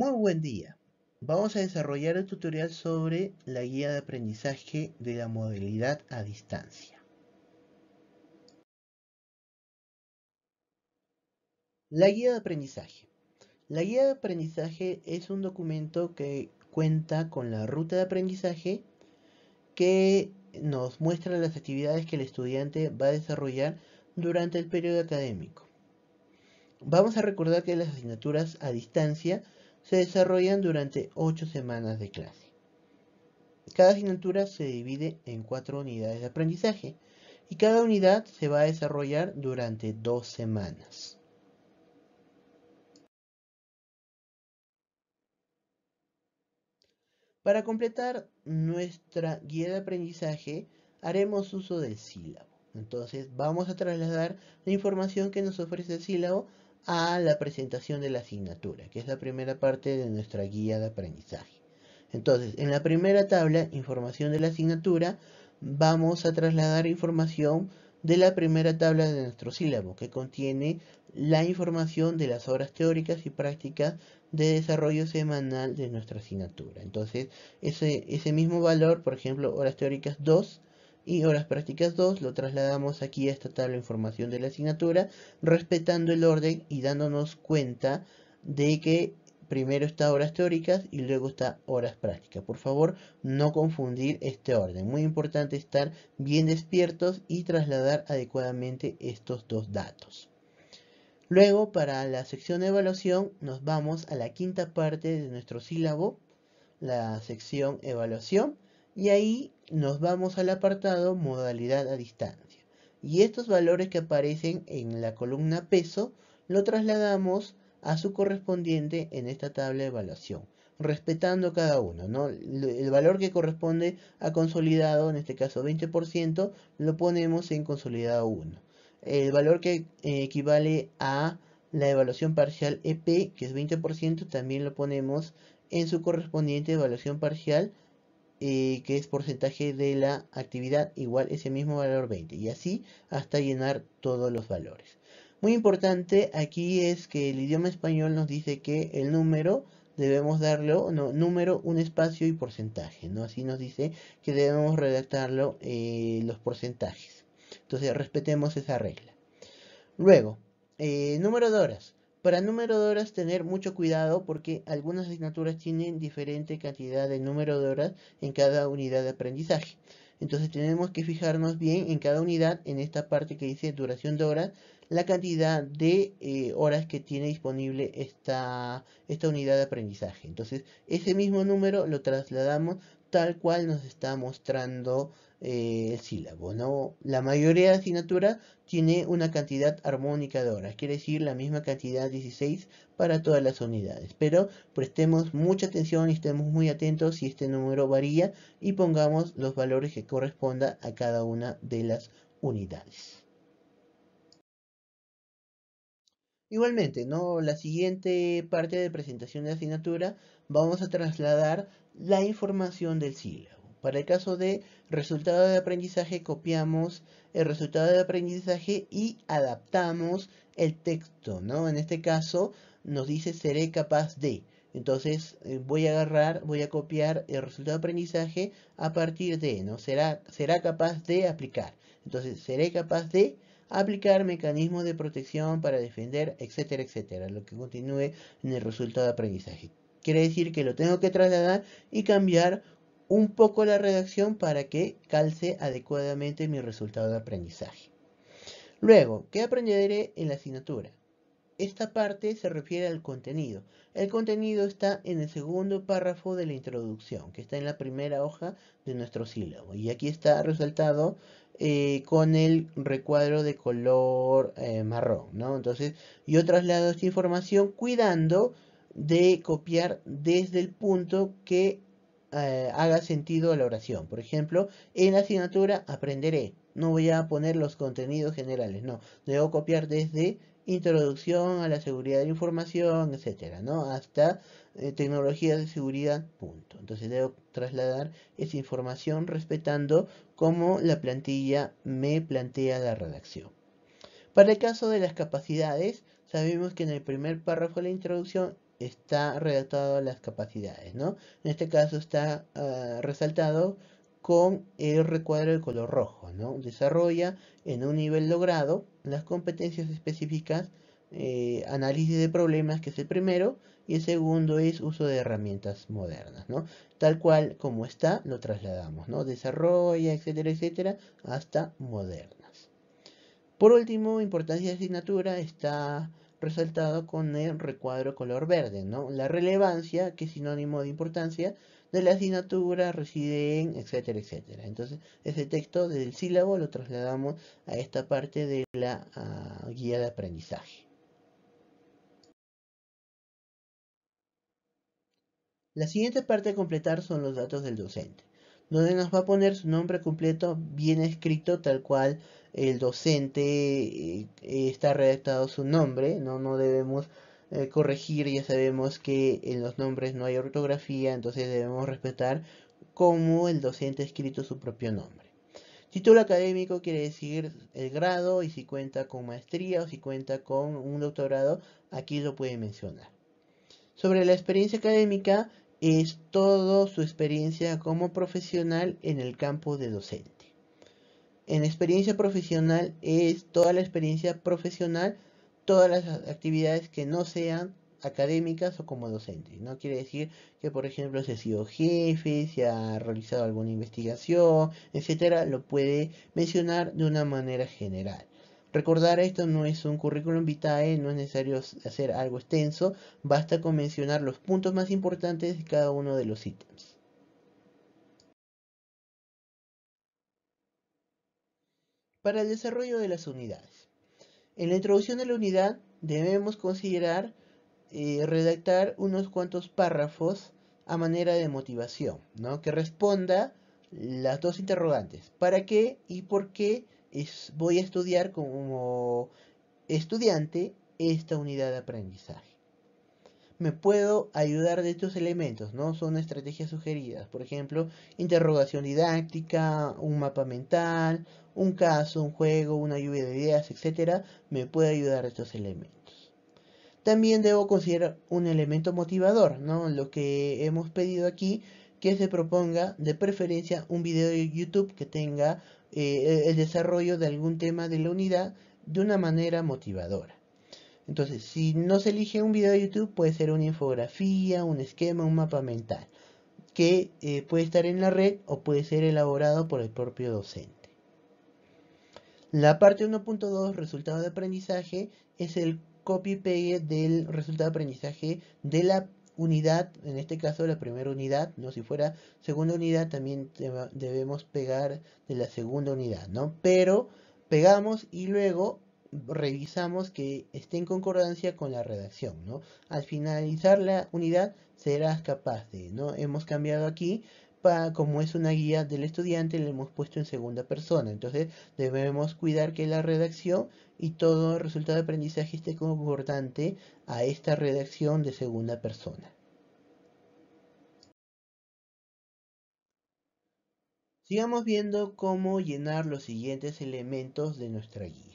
Muy buen día. Vamos a desarrollar el tutorial sobre la guía de aprendizaje de la modalidad a distancia. La guía de aprendizaje. La guía de aprendizaje es un documento que cuenta con la ruta de aprendizaje que nos muestra las actividades que el estudiante va a desarrollar durante el periodo académico. Vamos a recordar que las asignaturas a distancia se desarrollan durante 8 semanas de clase. Cada asignatura se divide en 4 unidades de aprendizaje y cada unidad se va a desarrollar durante 2 semanas. Para completar nuestra guía de aprendizaje haremos uso del sílabo. Entonces vamos a trasladar la información que nos ofrece el sílabo a la presentación de la asignatura, que es la primera parte de nuestra guía de aprendizaje. Entonces, en la primera tabla, información de la asignatura, vamos a trasladar información de la primera tabla de nuestro sílabo, que contiene la información de las horas teóricas y prácticas de desarrollo semanal de nuestra asignatura. Entonces, ese, ese mismo valor, por ejemplo, horas teóricas 2, y horas prácticas 2 lo trasladamos aquí a esta tabla de información de la asignatura, respetando el orden y dándonos cuenta de que primero está horas teóricas y luego está horas prácticas. Por favor, no confundir este orden. Muy importante estar bien despiertos y trasladar adecuadamente estos dos datos. Luego, para la sección de evaluación, nos vamos a la quinta parte de nuestro sílabo, la sección evaluación. Y ahí nos vamos al apartado modalidad a distancia. Y estos valores que aparecen en la columna peso lo trasladamos a su correspondiente en esta tabla de evaluación, respetando cada uno. ¿no? El valor que corresponde a consolidado, en este caso 20%, lo ponemos en consolidado 1. El valor que eh, equivale a la evaluación parcial EP, que es 20%, también lo ponemos en su correspondiente evaluación parcial eh, que es porcentaje de la actividad igual ese mismo valor 20 y así hasta llenar todos los valores. Muy importante aquí es que el idioma español nos dice que el número debemos darlo, no, número, un espacio y porcentaje, ¿no? Así nos dice que debemos redactarlo eh, los porcentajes. Entonces respetemos esa regla. Luego, eh, número de horas. Para número de horas tener mucho cuidado porque algunas asignaturas tienen diferente cantidad de número de horas en cada unidad de aprendizaje. Entonces tenemos que fijarnos bien en cada unidad, en esta parte que dice duración de horas, la cantidad de eh, horas que tiene disponible esta, esta unidad de aprendizaje. Entonces ese mismo número lo trasladamos tal cual nos está mostrando eh, el sílabo. ¿no? La mayoría de asignaturas tiene una cantidad armónica de horas, quiere decir la misma cantidad 16 para todas las unidades. Pero prestemos mucha atención y estemos muy atentos si este número varía y pongamos los valores que corresponda a cada una de las unidades. Igualmente, ¿no? La siguiente parte de presentación de asignatura vamos a trasladar la información del sílabo. Para el caso de resultado de aprendizaje, copiamos el resultado de aprendizaje y adaptamos el texto, ¿no? En este caso nos dice seré capaz de. Entonces eh, voy a agarrar, voy a copiar el resultado de aprendizaje a partir de, ¿no? Será, será capaz de aplicar. Entonces seré capaz de aplicar mecanismos de protección para defender, etcétera, etcétera, lo que continúe en el resultado de aprendizaje. Quiere decir que lo tengo que trasladar y cambiar un poco la redacción para que calce adecuadamente mi resultado de aprendizaje. Luego, ¿qué aprenderé en la asignatura? Esta parte se refiere al contenido. El contenido está en el segundo párrafo de la introducción, que está en la primera hoja de nuestro sílabo. Y aquí está resaltado eh, con el recuadro de color eh, marrón, ¿no? Entonces yo traslado esta información cuidando de copiar desde el punto que eh, haga sentido a la oración. Por ejemplo, en la asignatura aprenderé. No voy a poner los contenidos generales, no. Debo copiar desde introducción a la seguridad de la información, etcétera, ¿no? Hasta tecnología eh, tecnologías de seguridad, punto. Entonces debo trasladar esa información respetando cómo la plantilla me plantea la redacción. Para el caso de las capacidades, sabemos que en el primer párrafo de la introducción está redactado las capacidades, ¿no? En este caso está ah, resaltado con el recuadro de color rojo. ¿no? Desarrolla en un nivel logrado las competencias específicas, eh, análisis de problemas, que es el primero, y el segundo es uso de herramientas modernas. ¿no? Tal cual como está, lo trasladamos. ¿no? Desarrolla, etcétera, etcétera, hasta modernas. Por último, importancia de asignatura está resaltado con el recuadro color verde, ¿no? La relevancia, que es sinónimo de importancia, de la asignatura reside en, etcétera, etcétera. Entonces, ese texto del sílabo lo trasladamos a esta parte de la ah, guía de aprendizaje. La siguiente parte a completar son los datos del docente, donde nos va a poner su nombre completo bien escrito tal cual el docente eh, está redactado su nombre, no, no debemos eh, corregir, ya sabemos que en los nombres no hay ortografía, entonces debemos respetar cómo el docente ha escrito su propio nombre. Título académico quiere decir el grado y si cuenta con maestría o si cuenta con un doctorado, aquí lo puede mencionar. Sobre la experiencia académica es toda su experiencia como profesional en el campo de docente. En experiencia profesional es toda la experiencia profesional, todas las actividades que no sean académicas o como docentes. No quiere decir que, por ejemplo, se ha sido jefe, se ha realizado alguna investigación, etcétera, lo puede mencionar de una manera general. Recordar esto no es un currículum vitae, no es necesario hacer algo extenso, basta con mencionar los puntos más importantes de cada uno de los ítems. para el desarrollo de las unidades. En la introducción de la unidad debemos considerar eh, redactar unos cuantos párrafos a manera de motivación, ¿no? que responda las dos interrogantes, ¿para qué y por qué voy a estudiar como estudiante esta unidad de aprendizaje? me puedo ayudar de estos elementos, ¿no? Son estrategias sugeridas, por ejemplo, interrogación didáctica, un mapa mental, un caso, un juego, una lluvia de ideas, etcétera, me puede ayudar estos elementos. También debo considerar un elemento motivador, ¿no? Lo que hemos pedido aquí que se proponga de preferencia un video de YouTube que tenga eh, el desarrollo de algún tema de la unidad de una manera motivadora. Entonces, si no se elige un video de YouTube, puede ser una infografía, un esquema, un mapa mental, que eh, puede estar en la red o puede ser elaborado por el propio docente. La parte 1.2, resultado de aprendizaje, es el copy-paste del resultado de aprendizaje de la unidad, en este caso la primera unidad, ¿no? Si fuera segunda unidad, también debemos pegar de la segunda unidad, ¿no? Pero pegamos y luego revisamos que esté en concordancia con la redacción, Al finalizar la unidad serás capaz de, ¿no? Hemos cambiado aquí para, como es una guía del estudiante, le hemos puesto en segunda persona. Entonces debemos cuidar que la redacción y todo el resultado de aprendizaje esté concordante a esta redacción de segunda persona. Sigamos viendo cómo llenar los siguientes elementos de nuestra guía.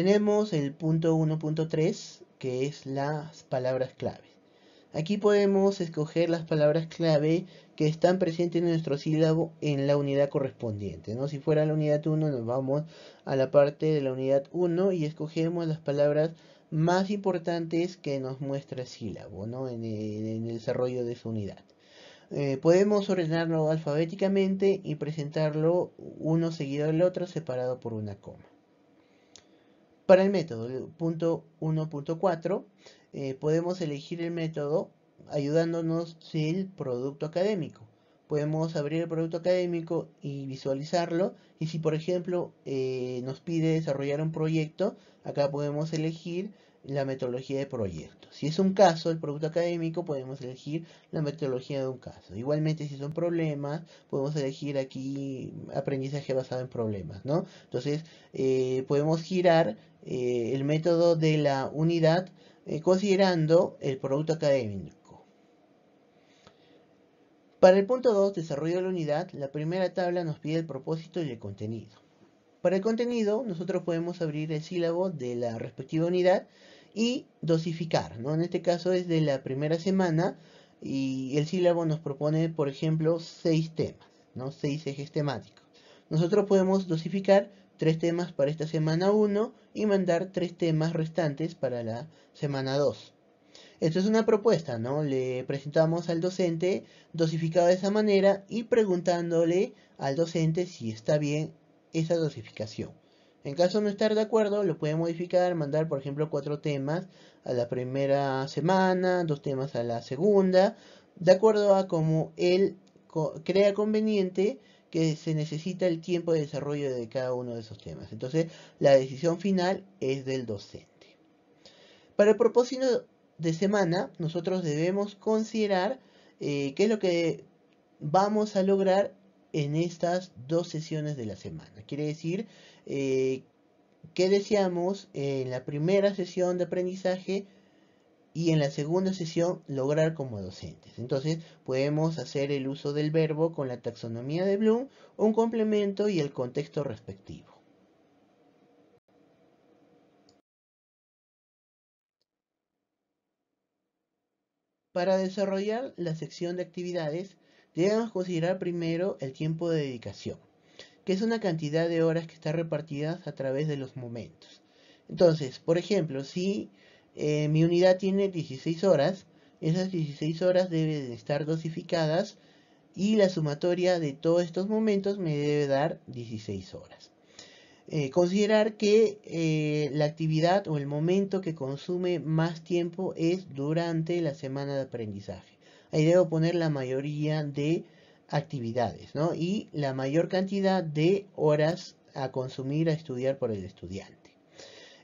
Tenemos el punto 1.3, que es las palabras clave. Aquí podemos escoger las palabras clave que están presentes en nuestro sílabo en la unidad correspondiente. ¿no? Si fuera la unidad 1, nos vamos a la parte de la unidad 1 y escogemos las palabras más importantes que nos muestra el sílabo ¿no? en, el, desarrollo de su unidad. Eh, podemos ordenarlo alfabéticamente y presentarlo uno seguido del otro separado por una coma. Para el método, eh, punto 1.4, eh, podemos elegir el método ayudándonos del producto académico. Podemos abrir el producto académico y visualizarlo. Y si, por ejemplo, eh, nos pide desarrollar un proyecto, acá podemos elegir la metodología de proyecto. Si es un caso, el producto académico, podemos elegir la metodología de un caso. Igualmente, si son problemas, podemos elegir aquí aprendizaje basado en problemas, ¿no? Entonces, eh, podemos girar eh, el método de la unidad eh, considerando el producto académico. Para el punto 2, desarrollo de la unidad, la primera tabla nos pide el propósito y el contenido. Para el contenido, nosotros podemos abrir el sílabo de la respectiva unidad y dosificar, ¿no? En este caso es de la primera semana y el sílabo nos propone, por ejemplo, seis temas, ¿no? Seis ejes temáticos. Nosotros podemos dosificar tres temas para esta semana 1 y mandar tres temas restantes para la semana 2. Esto es una propuesta, ¿no? Le presentamos al docente dosificado de esa manera y preguntándole al docente si está bien esa dosificación. En caso de no estar de acuerdo, lo puede modificar, mandar por ejemplo cuatro temas a la primera semana, dos temas a la segunda, de acuerdo a cómo él crea conveniente que se necesita el tiempo de desarrollo de cada uno de esos temas. Entonces, la decisión final es del docente. Para el propósito de semana, nosotros debemos considerar eh, qué es lo que vamos a lograr en estas dos sesiones de la semana. Quiere decir eh, que deseamos en la primera sesión de aprendizaje y en la segunda sesión lograr como docentes. Entonces podemos hacer el uso del verbo con la taxonomía de Bloom, un complemento y el contexto respectivo. Para desarrollar la sección de actividades, Debemos considerar primero el tiempo de dedicación, que es una cantidad de horas que está repartidas a través de los momentos. Entonces, por ejemplo, si eh, mi unidad tiene 16 horas, esas 16 horas deben estar dosificadas y la sumatoria de todos estos momentos me debe dar 16 horas. Eh, considerar que eh, la actividad o el momento que consume más tiempo es durante la semana de aprendizaje ahí debo poner la mayoría de actividades, ¿no? Y la mayor cantidad de horas a consumir, a estudiar por el estudiante.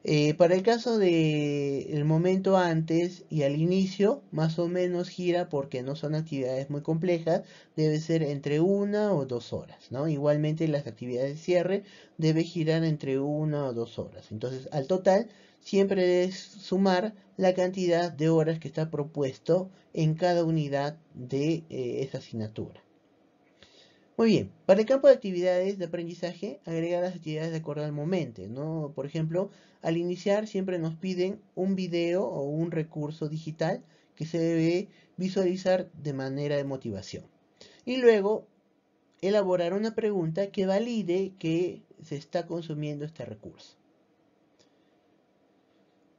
Eh, para el caso del momento antes y al inicio, más o menos gira porque no son actividades muy complejas, debe ser entre una o dos horas, ¿no? Igualmente las actividades de cierre debe girar entre una o dos horas. Entonces, al total siempre es sumar la cantidad de horas que está propuesto en cada unidad de eh, esa asignatura. Muy bien, para el campo de actividades de aprendizaje, agrega las actividades de acuerdo al momento. Por ejemplo, al iniciar siempre nos piden un video o un recurso digital que se debe visualizar de manera de motivación. Y luego, elaborar una pregunta que valide que se está consumiendo este recurso.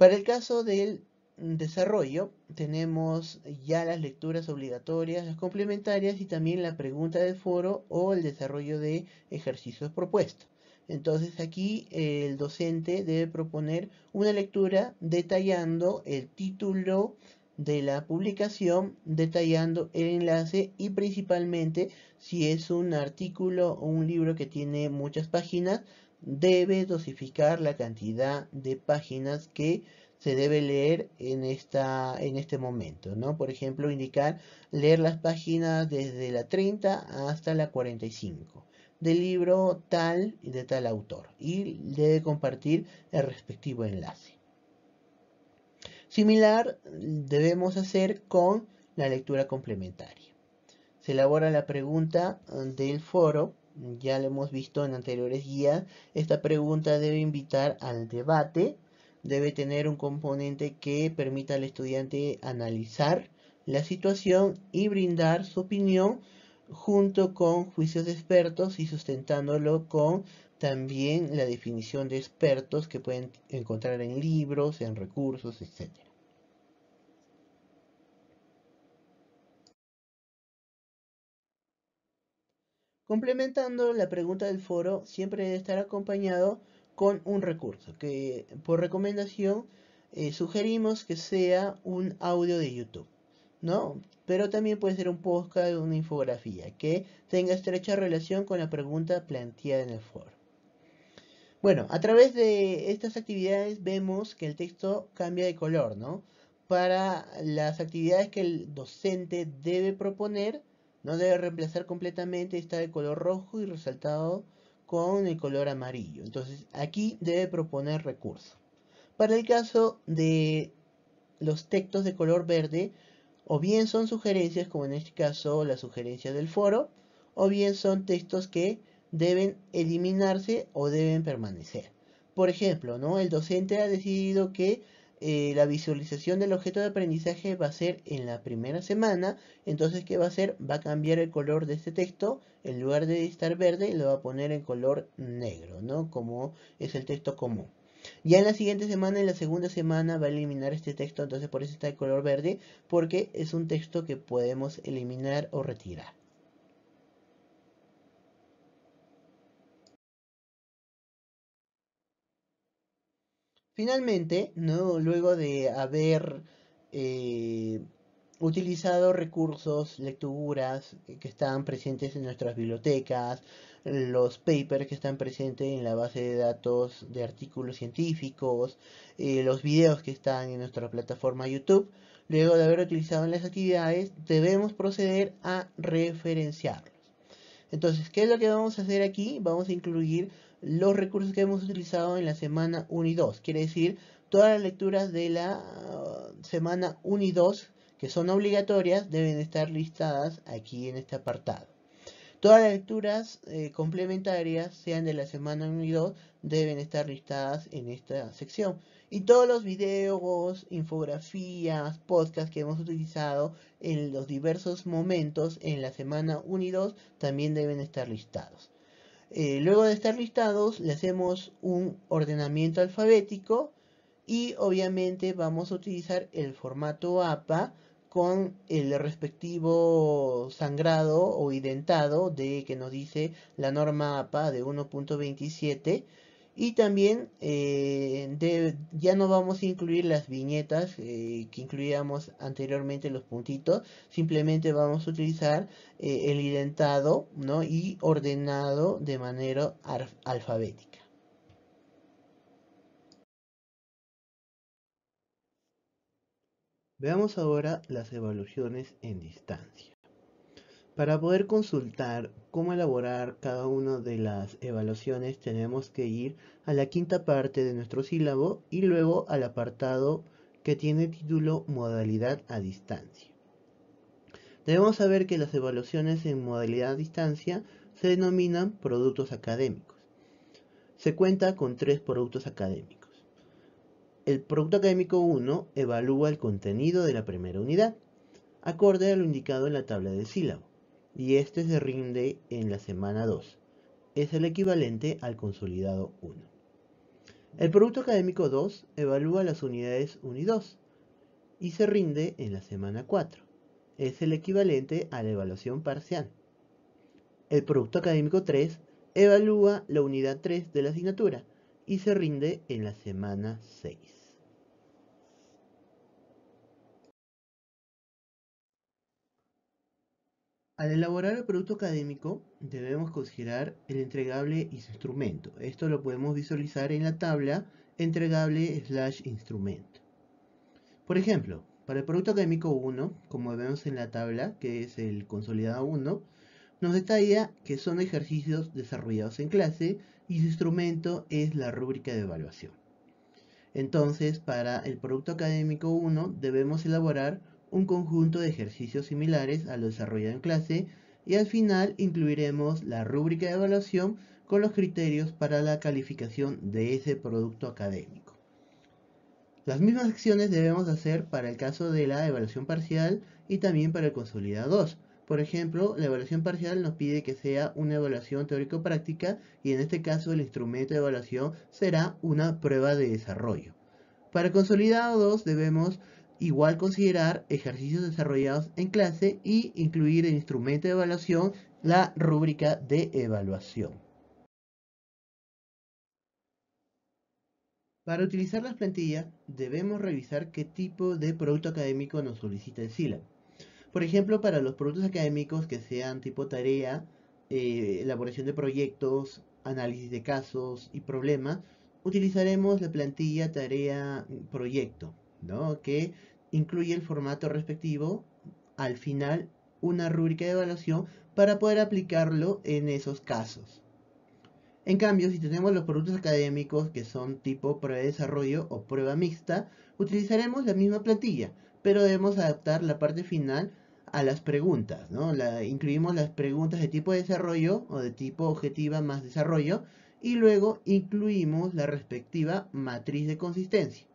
Para el caso del desarrollo, tenemos ya las lecturas obligatorias, las complementarias y también la pregunta del foro o el desarrollo de ejercicios propuestos. Entonces aquí eh, el docente debe proponer una lectura detallando el título de la publicación, detallando el enlace y principalmente si es un artículo o un libro que tiene muchas páginas, debe dosificar la cantidad de páginas que se debe leer en, este momento, ¿no? Por ejemplo, indicar leer las páginas desde la 30 hasta la 45 del libro tal y de tal autor y debe compartir el respectivo enlace. Similar debemos hacer con la lectura complementaria. Se elabora la pregunta del foro ya lo hemos visto en anteriores guías, esta pregunta debe invitar al debate, debe tener un componente que permita al estudiante analizar la situación y brindar su opinión junto con juicios de expertos y sustentándolo con también la definición de expertos que pueden encontrar en libros, en recursos, etcétera. Complementando la pregunta del foro, siempre debe estar acompañado con un recurso, que por recomendación eh, sugerimos que sea un audio de YouTube, ¿no? Pero también puede ser un podcast o una infografía que tenga estrecha relación con la pregunta planteada en el foro. Bueno, a través de estas actividades vemos que el texto cambia de color, ¿no? Para las actividades que el docente debe proponer, no debe reemplazar completamente, está de color rojo y resaltado con el color amarillo. Entonces aquí debe proponer recurso. Para el caso de los textos de color verde, o bien son sugerencias, como en este caso la sugerencia del foro, o bien son textos que deben eliminarse o deben permanecer. Por ejemplo, ¿no? el docente ha decidido que eh, la visualización del objeto de aprendizaje va a ser en la primera semana. Entonces, ¿qué va a hacer? Va a cambiar el color de este texto. En lugar de estar verde, lo va a poner en color negro, ¿no? Como es el texto común. Ya en la siguiente semana, en la segunda semana, va a eliminar este texto. Entonces, por eso está de color verde, porque es un texto que podemos eliminar o retirar. Finalmente, luego de haber eh, utilizado recursos, lecturas que están presentes en nuestras bibliotecas, los papers que están presentes en la base de datos de artículos científicos, eh, los videos que están en nuestra plataforma YouTube, luego de haber utilizado las actividades, debemos proceder a referenciarlos. Entonces, ¿qué es lo que vamos a hacer aquí? Vamos a incluir los recursos que hemos utilizado en la semana 1 y 2. Quiere decir, todas las lecturas de la uh, semana 1 y 2 que son obligatorias deben estar listadas aquí en este apartado. Todas las lecturas eh, complementarias, sean de la semana 1 y 2, deben estar listadas en esta sección. Y todos los videos, infografías, podcasts que hemos utilizado en los diversos momentos en la semana 1 y 2 también deben estar listados. Eh, luego de estar listados, le hacemos un ordenamiento alfabético y obviamente vamos a utilizar el formato APA con el respectivo sangrado o identado de que nos dice la norma APA de 1.27 y también eh, ya no vamos a incluir las viñetas eh, que incluíamos anteriormente los puntitos, simplemente vamos a utilizar eh, el identado ¿no? y ordenado de manera alfabética. Veamos ahora las evaluaciones en distancia. Para poder consultar cómo elaborar cada una de las evaluaciones tenemos que ir a la quinta parte de nuestro sílabo y luego al apartado que tiene título modalidad a distancia. Debemos saber que las evaluaciones en modalidad a distancia se denominan productos académicos. Se cuenta con tres productos académicos. El producto académico 1 evalúa el contenido de la primera unidad, acorde a lo indicado en la tabla de sílabo y este se rinde en la semana 2. Es el equivalente al consolidado 1. El producto académico 2 evalúa las unidades 1 y 2 y se rinde en la semana 4. Es el equivalente a la evaluación parcial. El producto académico 3 evalúa la unidad 3 de la asignatura y se rinde en la semana 6. Al elaborar el producto académico debemos considerar el entregable y su instrumento. Esto lo podemos visualizar en la tabla entregable slash instrumento. Por ejemplo, para el producto académico 1, como vemos en la tabla, que es el consolidado 1, nos detalla que son ejercicios desarrollados en clase y su instrumento es la rúbrica de evaluación. Entonces, para el producto académico 1 debemos elaborar un conjunto de ejercicios similares a lo desarrollado en clase y al final incluiremos la rúbrica de evaluación con los criterios para la calificación de ese producto académico. Las mismas acciones debemos hacer para el caso de la evaluación parcial y también para el consolidado 2. Por ejemplo, la evaluación parcial nos pide que sea una evaluación teórico-práctica y en este caso el instrumento de evaluación será una prueba de desarrollo. Para el consolidado 2 debemos Igual considerar ejercicios desarrollados en clase y incluir el instrumento de evaluación la rúbrica de evaluación. Para utilizar las plantillas, debemos revisar qué tipo de producto académico nos solicita el SILA. Por ejemplo, para los productos académicos que sean tipo tarea, eh, elaboración de proyectos, análisis de casos y problemas, utilizaremos la plantilla tarea mm, proyecto que incluye el formato respectivo, al final una rúbrica de evaluación para poder aplicarlo en esos casos. En cambio, si tenemos los productos académicos que son tipo prueba de desarrollo o prueba mixta, utilizaremos la misma plantilla, pero debemos adaptar la parte final a las preguntas, La, incluimos las preguntas de tipo desarrollo o de tipo objetiva más desarrollo y luego incluimos la respectiva matriz de consistencia.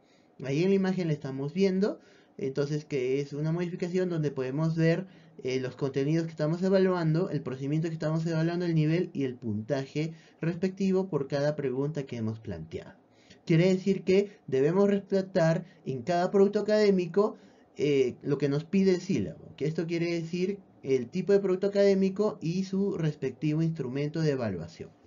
Ahí en la imagen le estamos viendo, entonces que es una modificación donde podemos ver eh, los contenidos que estamos evaluando, el procedimiento que estamos evaluando, el nivel y el puntaje respectivo por cada pregunta que hemos planteado. Quiere decir que debemos respetar en cada producto académico eh, lo que nos pide el sílabo, que esto quiere decir el tipo de producto académico y su respectivo instrumento de evaluación.